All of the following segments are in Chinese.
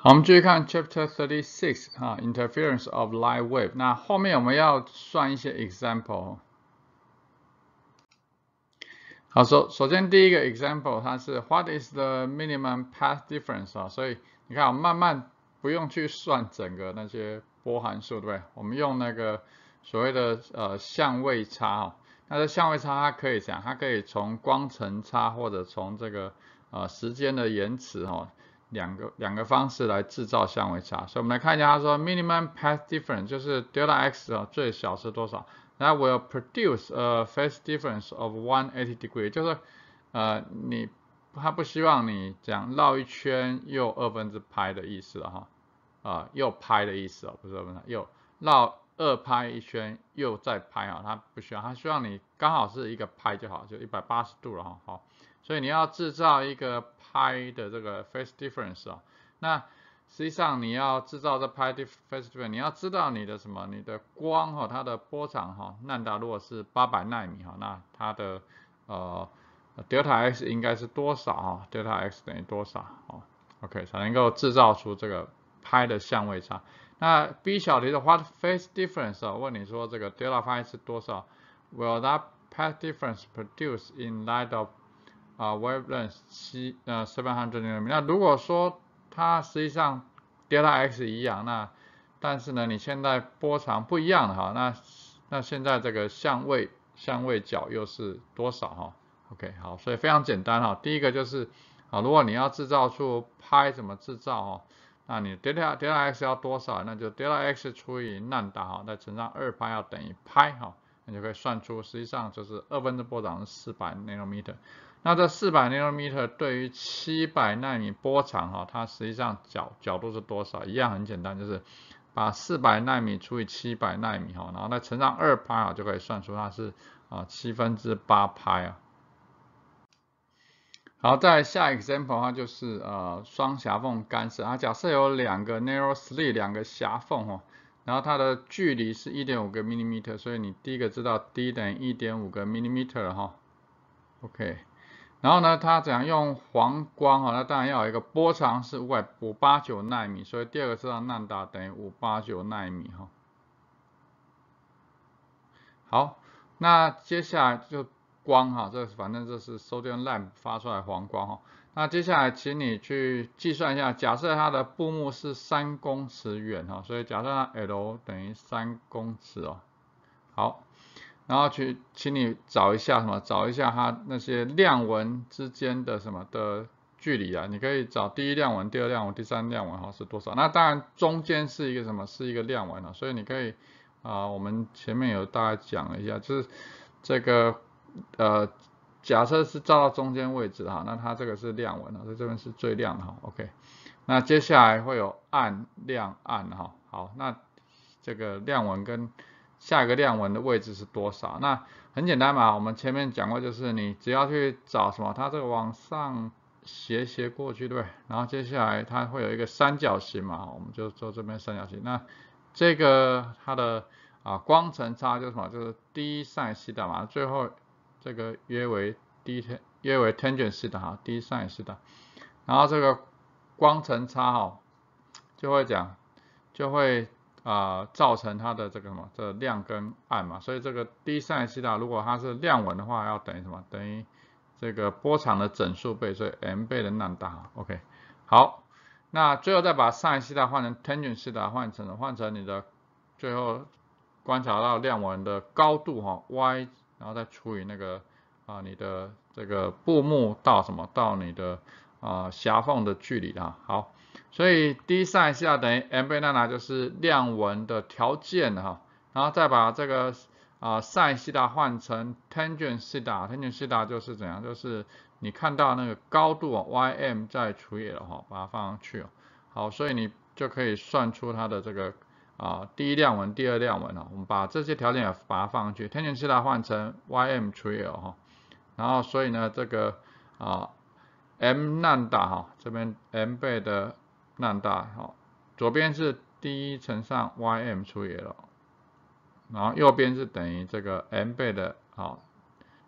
好，我们继续看 Chapter Thirty Six 啊，Interference of Light Wave。那后面我们要算一些 example。好，首首先第一个 example 它是 What is the minimum path difference 啊？所以你看，我们慢慢不用去算整个那些波函数，对不对？我们用那个所谓的呃相位差哦。那这相位差它可以讲，它可以从光程差或者从这个呃时间的延迟哦。两个两个方式来制造相位差，所以我们来看一下，他说 minimum p a s h difference 就是 delta x 啊最小是多少然后 will produce a phase difference of one eighty degree，就是呃你他不希望你这样绕一圈又二分之派的意思了哈，啊又派的意思哦，不是二分之又绕二派一圈又再派啊，他不需要，他希望你刚好是一个派就好，就一百八十度了哈，好，所以你要制造一个。拍的这个 phase difference 哦，那实际上你要制造这拍 difference，你要知道你的什么，你的光哈，它的波长哈，那道如果是八百纳米哈，那它的呃 delta x 应该是多少啊？delta x 等于多少哦？OK 才能够制造出这个拍的相位差。那 B 小题的 what phase difference 啊？问你说这个 delta phi 是多少？Will that p a t difference produce in light of 啊，wavelength 七，呃，seven hundred 那如果说它实际上 delta x 一样，那但是呢，你现在波长不一样哈，那那现在这个相位相位角又是多少哈？OK，好，所以非常简单哈。第一个就是啊，如果你要制造出拍怎么制造哦，那你 delta delta x 要多少？那就 delta x 除以 lambda 哈，再乘上二派要等于 pi 哈。你就可以算出，实际上就是二分之波长是四百纳 o meter。那这四百纳 o meter 对于七百纳米波长，哈，它实际上角角度是多少？一样很简单，就是把四百纳米除以七百纳米，哈，然后再乘上二派啊，就可以算出它是啊七分之八派啊。好，再下 example 的话就是呃双狭缝干涉啊，假设有两个 narrow slit，两个狭缝，哦。然后它的距离是1.5个 millimeter，所以你第一个知道 d 等于1.5个 millimeter 哈，OK。然后呢，它怎样用黄光哈，那当然要有一个波长是589纳米，所以第二个知道纳 a d a 等于589纳米哈。好，那接下来就光哈，这反正这是 sodium lamp 发出来黄光哈。那接下来，请你去计算一下，假设它的步目是三公尺远哈，所以假设它 L 等于三公尺哦。好，然后去，请你找一下什么，找一下它那些亮纹之间的什么的距离啊？你可以找第一亮纹、第二亮纹、第三亮纹哈是多少？那当然中间是一个什么，是一个亮纹了，所以你可以啊，我们前面有大概讲了一下，就是这个呃。假设是照到中间位置哈，那它这个是亮纹啊，以这边是最亮的哈。OK，那接下来会有暗亮暗哈。好，那这个亮纹跟下一个亮纹的位置是多少？那很简单嘛，我们前面讲过，就是你只要去找什么，它这个往上斜斜过去，对不对？然后接下来它会有一个三角形嘛，我们就做这边三角形。那这个它的啊光程差叫什么？就是 s i 三、七的嘛，最后。这个约为 d 约为 tangent 的哈，d sine 的，然后这个光程差哈，就会讲，就会呃造成它的这个什么，这亮跟暗嘛，所以这个 d sine 的，如果它是亮纹的话，要等于什么？等于这个波长的整数倍，所以 m 倍的浪大哈，OK。好，那最后再把 sine 换成 tangent，换成换成你的最后观察到亮纹的高度哈，y。然后再除以那个啊，你的这个布幕到什么，到你的啊狭缝的距离啊。好，所以 d sine 西塔等于 m 贝塔呢，就是亮纹的条件哈。然后再把这个啊 sine 西塔换成 tangent 西塔，tangent 西塔就是怎样，就是你看到那个高度啊 y m 再除以了哈，把它放上去哦。好，所以你就可以算出它的这个。啊，第一亮纹，第二亮纹啊，我们把这些条件也把它放上去，天线器它换成 Ym 除以 L 哈，然后所以呢，这个啊 M 难大哈，这边 M 倍的难大哈，左边是 D 乘上 Ym 除以 L，然后右边是等于这个 M 倍的啊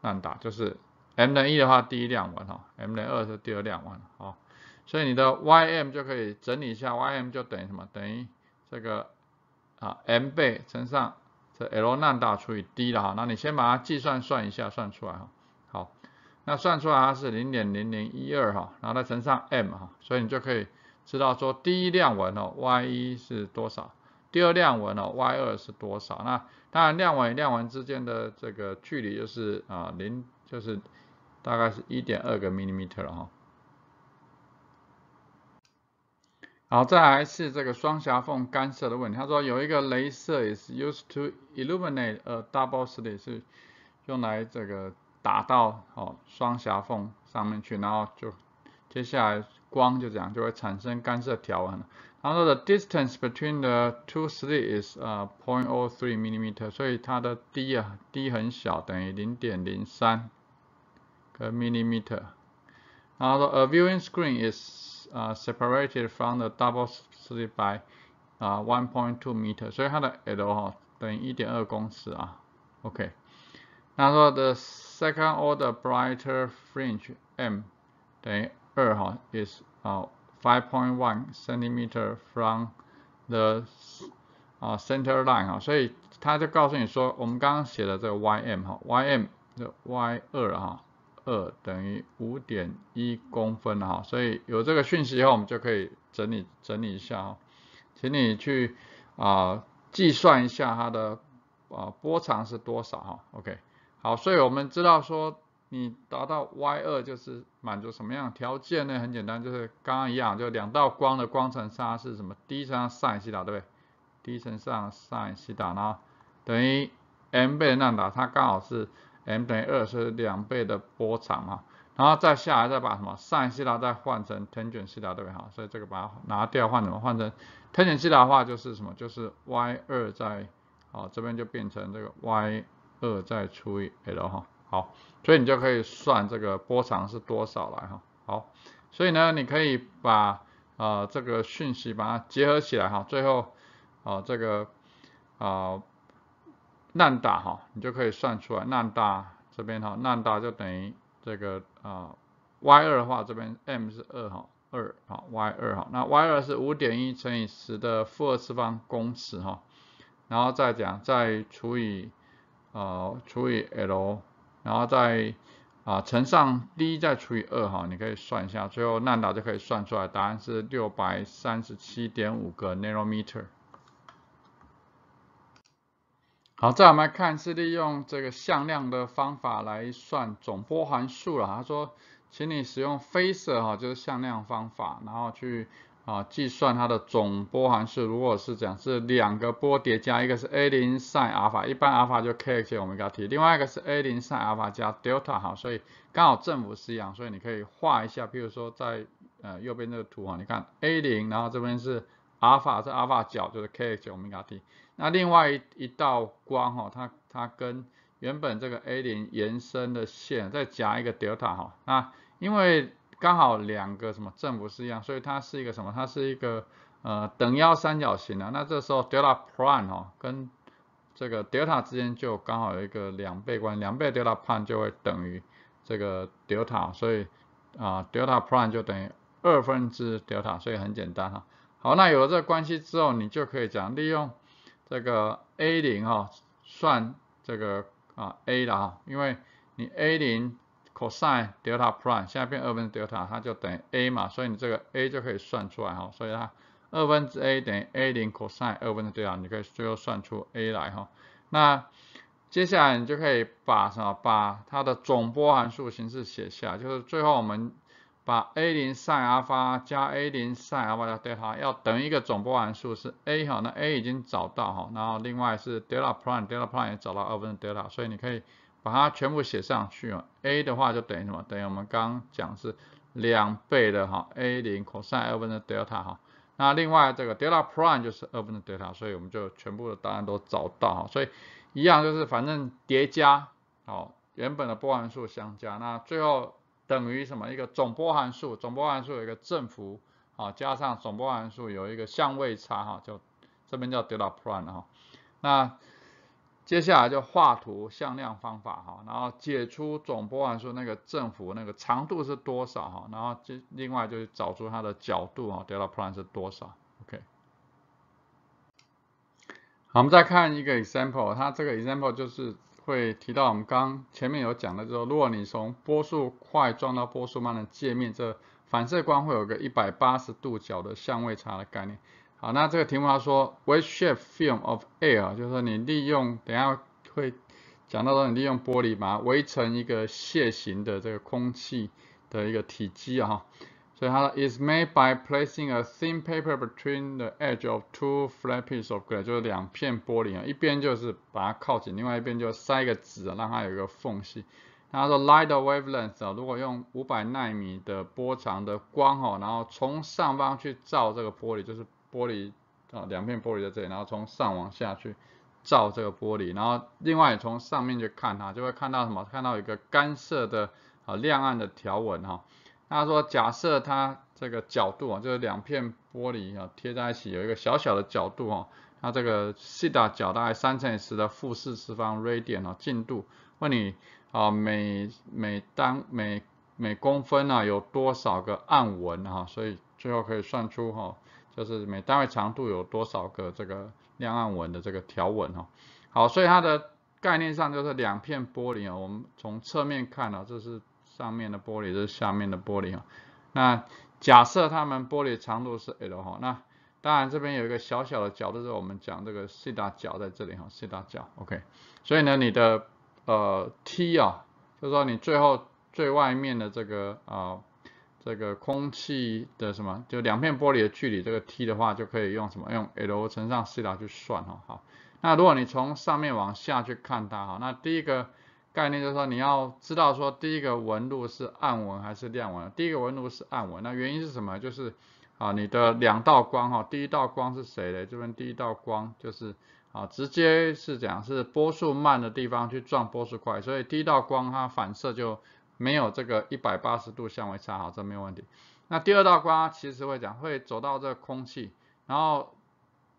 难大，就是 M 等一的话第一亮纹哈，M 等二是第二亮纹啊，所以你的 Ym 就可以整理一下，Ym 就等于什么？等于这个。啊，m 倍乘上这 l 兰大除以 d 了哈，那你先把它计算算一下，算出来哈。好，那算出来它是零点零零一二哈，然后再乘上 m 哈，所以你就可以知道说第一量纹哦 y 一是多少，第二量纹哦 y 二是多少。那当然量纹与量纹之间的这个距离就是啊零就是大概是一点二个 millimeter 了哈。好，再来是这个双狭缝干涉的问题。他说有一个镭射 is used to illuminate a double slit，是用来这个打到哦双狭缝上面去，然后就接下来光就这样就会产生干涉条纹。他说 the distance between the two slit is uh three millimeter，所以它的 d 啊 d 很小，等于0.03个 millimeter。然后说 a viewing screen is Uh, separated from the double slit by uh, 1.2 meter，所以它的 L okay. Now the second order brighter fringe M 等于2哈 is 啊5.1 uh, centimeter from the 啊 center line 哈，所以它就告诉你说我们刚刚写的这个 ym，YM 的 y 二哈。二等于五点一公分啊，所以有这个讯息以后，我们就可以整理整理一下哦，请你去啊计算一下它的啊波长是多少哈，OK，好，所以我们知道说你达到 Y 二就是满足什么样的条件呢？很简单，就是刚刚一样，就两道光的光程差是什么？D 乘上 sin 西塔，对不对？D 乘上 sin 西塔，然后等于 m 倍的兰达，它刚好是。m 等于二，是两倍的波长嘛，然后再下来再把什么 sin 西塔再换成 tangent 西塔，对不对哈？所以这个把它拿掉，换成换成 tangent 西塔的话，就是什么？就是 y 二再，哦这边就变成这个 y 二再除以 l 哈。好，所以你就可以算这个波长是多少了哈。好，所以呢，你可以把呃这个讯息把它结合起来哈，最后啊这个啊。难大哈，你就可以算出来难大这边哈，难大就等于这个啊，y 二的话这边 m 是二哈，二哈 y 二哈，那 y 二是五点一乘以十的负二次方公尺哈，然后再讲再除以呃除以 l，然后再啊乘上 d 再除以二哈，你可以算一下，最后难大就可以算出来，答案是六百三十七点五个 e r 好，再我们来看是利用这个向量的方法来算总波函数了。他说，请你使用非色哈，就是向量方法，然后去啊计算它的总波函数。如果是讲是两个波叠加，一个是 A 0 sin 阿尔法，一般阿尔法就 k x 我们给它提，另外一个是 A 0 sin 阿尔法加 delta，哈，所以刚好正负是一样，所以你可以画一下，譬如说在呃右边这个图啊，你看 A 0然后这边是。阿尔法是阿尔法角，就是 kx 欧米伽 t。那另外一一道光哦，它它跟原本这个 A 零延伸的线再夹一个 delta 哦，啊，因为刚好两个什么正负是一样，所以它是一个什么？它是一个呃等腰三角形的。那这时候 delta prime 哦、跟这个 delta 之间就刚好有一个两倍关，两倍 delta prime 就会等于这个 delta，所以啊 delta prime 就等于二分之 delta，所以很简单哈。好，那有了这个关系之后，你就可以讲利用这个 A 零哈，算这个啊 A 了哈，因为你 A 零 cosine delta prime 现在变二分之 delta，它就等于 A 嘛，所以你这个 A 就可以算出来哈，所以它二分之 A 等于 A 零 cosine 二分之 delta，你可以最后算出 A 来哈。那接下来你就可以把什么把它的总波函数形式写下，就是最后我们。把 a 零 sin 阿尔法加 a 零 sin 阿尔法加 delta 要等于一个总波函数是 a 哈，那 a 已经找到哈，然后另外是 delta prime，delta prime 也找到二分之 delta，所以你可以把它全部写上去啊。a 的话就等于什么？等于我们刚讲是两倍的哈，a 零 cos 二分之 delta 哈。那另外这个 delta prime 就是二分之 delta，所以我们就全部的答案都找到哈。所以一样就是反正叠加哦，原本的波函数相加，那最后。等于什么？一个总波函数，总波函数有一个振幅，啊，加上总波函数有一个相位差，哈，叫这边叫 delta p a i 哈。那接下来就画图像量方法，哈，然后解出总波函数那个振幅那个长度是多少，哈，然后这另外就是找出它的角度啊，delta p a i 是多少，OK。好，我们再看一个 example，它这个 example 就是。会提到我们刚前面有讲的就是说，如果你从波速快撞到波速慢的界面，这反射光会有个一百八十度角的相位差的概念。好，那这个题目说，wave s h a p e film of air，就是说你利用，等下会讲到说你利用玻璃把它围成一个楔形的这个空气的一个体积啊。所以它的 is made by placing a thin paper between the edge of two flat pieces of glass，就是两片玻璃啊，一边就是把它靠紧，另外一边就塞一个纸啊，让它有一个缝隙。它说 light wavelength，啊，如果用五百纳米的波长的光哦，然后从上方去照这个玻璃，就是玻璃啊两片玻璃在这里，然后从上往下去照这个玻璃，然后另外从上面去看它，就会看到什么？看到一个干涉的啊亮暗的条纹哈。他说，假设它这个角度啊，就是两片玻璃啊贴在一起，有一个小小的角度啊，它这个西塔角大概三乘以十的负四次方 radian 哦，进度。问你啊，每每当每每公分呢有多少个暗纹哈？所以最后可以算出哈，就是每单位长度有多少个这个亮暗纹的这个条纹哦。好，所以它的概念上就是两片玻璃啊，我们从侧面看啊，这是。上面的玻璃是下面的玻璃哈。那假设它们玻璃长度是 L 哈，那当然这边有一个小小的角度是我们讲这个西达角在这里哈，西达角 OK，所以呢你的呃 t 啊，就说你最后最外面的这个啊这个空气的什么，就两片玻璃的距离这个 t 的话，就可以用什么用 L 乘上西达去算哈，好，那如果你从上面往下去看它哈，那第一个。概念就是说，你要知道说，第一个纹路是暗纹还是亮纹。第一个纹路是暗纹，那原因是什么？就是啊，你的两道光哈，第一道光是谁嘞？这边第一道光就是啊，直接是讲是波速慢的地方去撞波速快，所以第一道光它反射就没有这个一百八十度相位差，好，这没有问题。那第二道光其实会讲会走到这个空气，然后。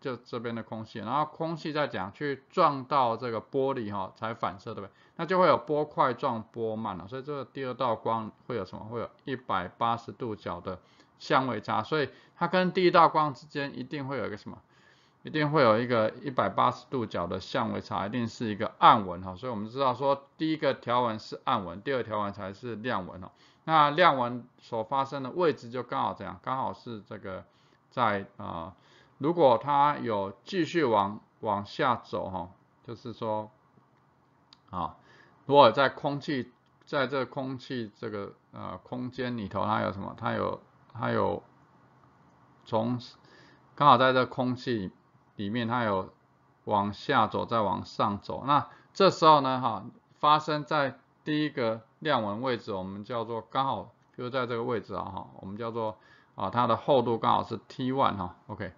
就这边的空气，然后空气再讲去撞到这个玻璃哈，才反射对不对？那就会有波块撞波慢了，所以这个第二道光会有什么？会有一百八十度角的相位差，所以它跟第一道光之间一定会有一个什么？一定会有一个一百八十度角的相位差，一定是一个暗纹哈。所以我们知道说第一个条纹是暗纹，第二条纹才是亮纹哦。那亮纹所发生的位置就刚好这样，刚好是这个在呃。如果它有继续往往下走哈，就是说，啊，如果在空气，在这空气这个呃空间里头，它有什么？它有它有从刚好在这空气里面，它有往下走，再往上走。那这时候呢，哈，发生在第一个亮纹位置，我们叫做刚好，比如在这个位置啊，哈，我们叫做啊它的厚度刚好是 t one 哈，OK。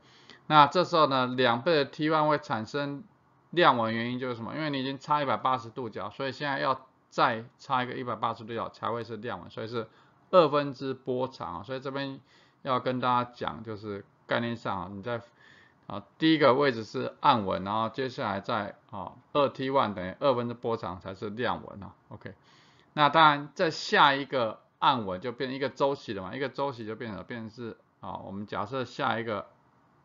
那这时候呢，两倍的 T1 会产生亮纹，原因就是什么？因为你已经差一百八十度角，所以现在要再差一个一百八十度角才会是亮纹，所以是二分之波长。所以这边要跟大家讲，就是概念上啊，你在啊第一个位置是暗纹，然后接下来在啊二 T1 等于二分之波长才是亮纹啊。OK，那当然在下一个暗纹就变成一个周期了嘛，一个周期就变成变是啊，我们假设下一个。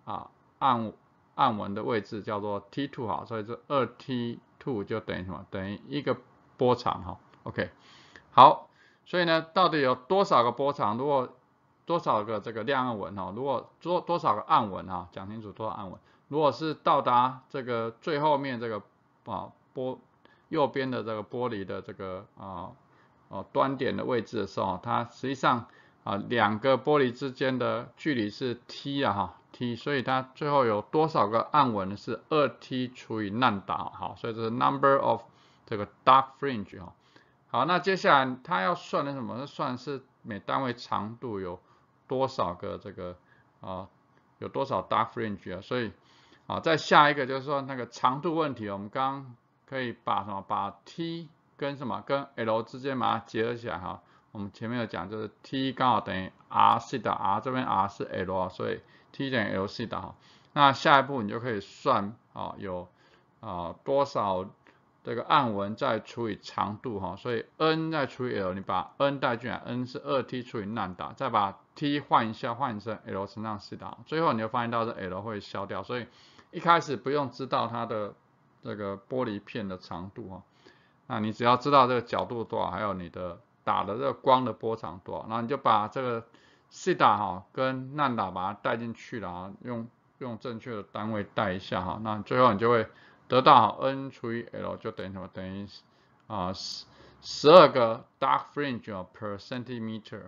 啊，暗暗纹的位置叫做 t two 哈，所以这二 t two 就等于什么？等于一个波长哈。OK，好，所以呢，到底有多少个波长？如果多少个这个亮暗纹哈？如果多多少个暗纹啊？讲清楚多少暗纹？如果是到达这个最后面这个啊波右边的这个玻璃的这个啊啊端点的位置的时候，它实际上啊两个玻璃之间的距离是 t 啊哈。t，所以它最后有多少个暗纹是二 t 除以难达。好，所以这是 number of 这个 dark fringe 哈，好，那接下来它要算的什么？算是每单位长度有多少个这个啊，有多少 dark fringe 啊？所以啊，再下一个就是说那个长度问题，我们刚可以把什么把 t 跟什么跟 l 之间把它结合起来哈，我们前面有讲就是 t 刚好等于 r 西的 r 这边 r 是 l，所以。t 减 l 的哈。那下一步你就可以算啊有啊多少这个暗纹再除以长度哈，所以 n 再除以 l，你把 n 代进来，n 是二 t 除以兰姆达，再把 t 换一下，换成 l 乘上西的，最后你就发现到这 l 会消掉，所以一开始不用知道它的这个玻璃片的长度哈，那你只要知道这个角度多少，还有你的打的这个光的波长多少，那你就把这个。西 a 哈跟兰塔把它带进去了啊，用用正确的单位带一下哈，那最后你就会得到 n 除以 l 就等于什么等于啊十十二个 dark fringe per centimeter。